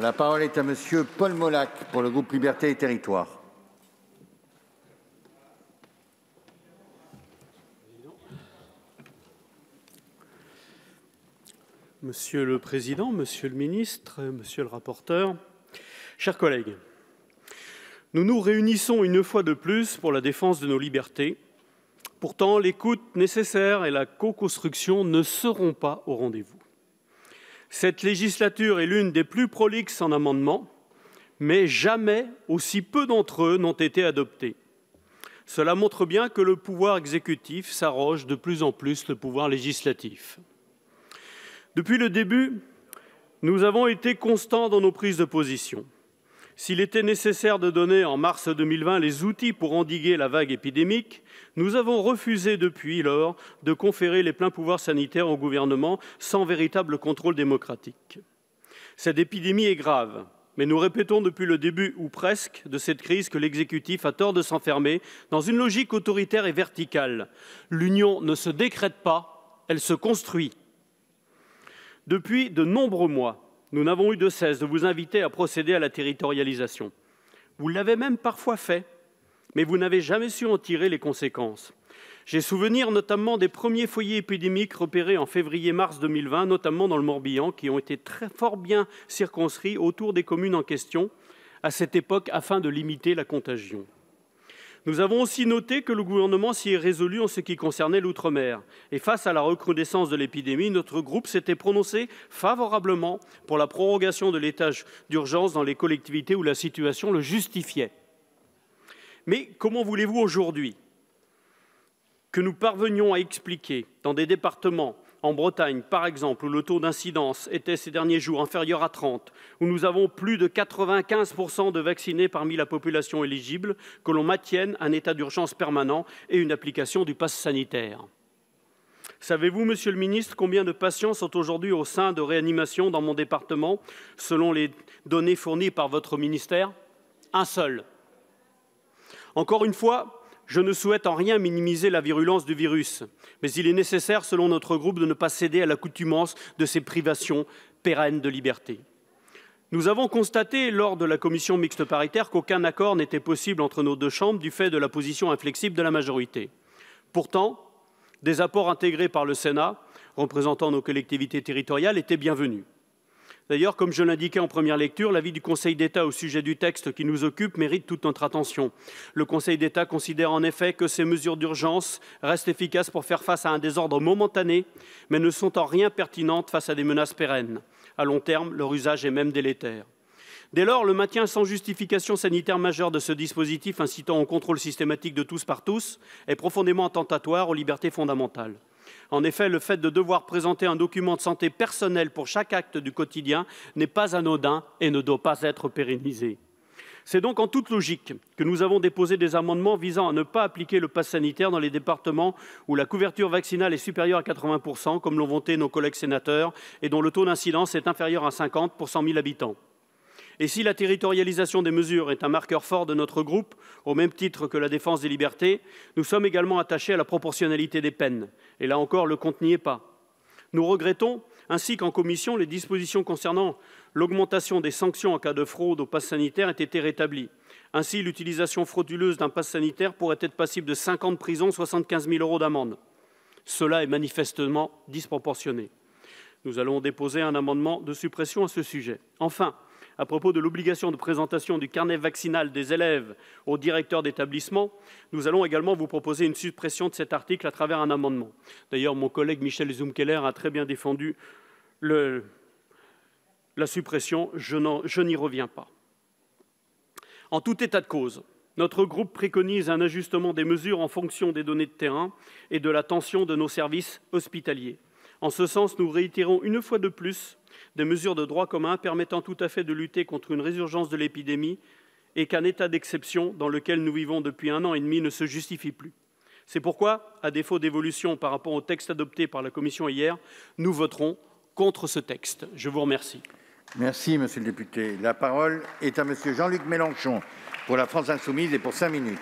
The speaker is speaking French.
La parole est à Monsieur Paul Molac pour le groupe Liberté et Territoire. Monsieur le Président, Monsieur le Ministre, Monsieur le rapporteur, chers collègues, nous nous réunissons une fois de plus pour la défense de nos libertés. Pourtant, l'écoute nécessaire et la co-construction ne seront pas au rendez-vous. Cette législature est l'une des plus prolixes en amendements, mais jamais aussi peu d'entre eux n'ont été adoptés. Cela montre bien que le pouvoir exécutif s'arroge de plus en plus le pouvoir législatif. Depuis le début, nous avons été constants dans nos prises de position. S'il était nécessaire de donner en mars 2020 les outils pour endiguer la vague épidémique, nous avons refusé depuis lors de conférer les pleins pouvoirs sanitaires au gouvernement sans véritable contrôle démocratique. Cette épidémie est grave, mais nous répétons depuis le début ou presque de cette crise que l'exécutif a tort de s'enfermer dans une logique autoritaire et verticale. L'union ne se décrète pas, elle se construit. Depuis de nombreux mois, nous n'avons eu de cesse de vous inviter à procéder à la territorialisation. Vous l'avez même parfois fait, mais vous n'avez jamais su en tirer les conséquences. J'ai souvenir notamment des premiers foyers épidémiques repérés en février-mars 2020, notamment dans le Morbihan, qui ont été très fort bien circonscrits autour des communes en question à cette époque afin de limiter la contagion. Nous avons aussi noté que le gouvernement s'y est résolu en ce qui concernait l'outre-mer. Et face à la recrudescence de l'épidémie, notre groupe s'était prononcé favorablement pour la prorogation de l'étage d'urgence dans les collectivités où la situation le justifiait. Mais comment voulez-vous aujourd'hui que nous parvenions à expliquer dans des départements en Bretagne par exemple, où le taux d'incidence était ces derniers jours inférieur à 30, où nous avons plus de 95% de vaccinés parmi la population éligible, que l'on maintienne un état d'urgence permanent et une application du pass sanitaire. Savez-vous, Monsieur le ministre, combien de patients sont aujourd'hui au sein de réanimation dans mon département, selon les données fournies par votre ministère Un seul. Encore une fois, je ne souhaite en rien minimiser la virulence du virus, mais il est nécessaire, selon notre groupe, de ne pas céder à l'accoutumance de ces privations pérennes de liberté. Nous avons constaté lors de la commission mixte paritaire qu'aucun accord n'était possible entre nos deux chambres du fait de la position inflexible de la majorité. Pourtant, des apports intégrés par le Sénat, représentant nos collectivités territoriales, étaient bienvenus. D'ailleurs, comme je l'indiquais en première lecture, l'avis du Conseil d'État au sujet du texte qui nous occupe mérite toute notre attention. Le Conseil d'État considère en effet que ces mesures d'urgence restent efficaces pour faire face à un désordre momentané, mais ne sont en rien pertinentes face à des menaces pérennes. À long terme, leur usage est même délétère. Dès lors, le maintien sans justification sanitaire majeure de ce dispositif incitant au contrôle systématique de tous par tous est profondément attentatoire aux libertés fondamentales. En effet, le fait de devoir présenter un document de santé personnel pour chaque acte du quotidien n'est pas anodin et ne doit pas être pérennisé. C'est donc en toute logique que nous avons déposé des amendements visant à ne pas appliquer le pass sanitaire dans les départements où la couverture vaccinale est supérieure à 80 comme l'ont voté nos collègues sénateurs, et dont le taux d'incidence est inférieur à 50 pour 100 000 habitants. Et si la territorialisation des mesures est un marqueur fort de notre groupe, au même titre que la défense des libertés, nous sommes également attachés à la proportionnalité des peines. Et là encore, le compte n'y est pas. Nous regrettons ainsi qu'en commission, les dispositions concernant l'augmentation des sanctions en cas de fraude au pass sanitaire aient été rétablies. Ainsi, l'utilisation frauduleuse d'un pass sanitaire pourrait être passible de 5 ans de prison, 75 000 euros d'amende. Cela est manifestement disproportionné. Nous allons déposer un amendement de suppression à ce sujet. Enfin, à propos de l'obligation de présentation du carnet vaccinal des élèves au directeur d'établissement, nous allons également vous proposer une suppression de cet article à travers un amendement. D'ailleurs, mon collègue Michel Zumkeller a très bien défendu la suppression, je n'y reviens pas. En tout état de cause, notre groupe préconise un ajustement des mesures en fonction des données de terrain et de la tension de nos services hospitaliers. En ce sens, nous réitérons une fois de plus des mesures de droit commun permettant tout à fait de lutter contre une résurgence de l'épidémie et qu'un état d'exception dans lequel nous vivons depuis un an et demi ne se justifie plus. C'est pourquoi, à défaut d'évolution par rapport au texte adopté par la Commission hier, nous voterons contre ce texte. Je vous remercie. Merci, Monsieur le député. La parole est à Monsieur Jean-Luc Mélenchon pour la France insoumise et pour cinq minutes.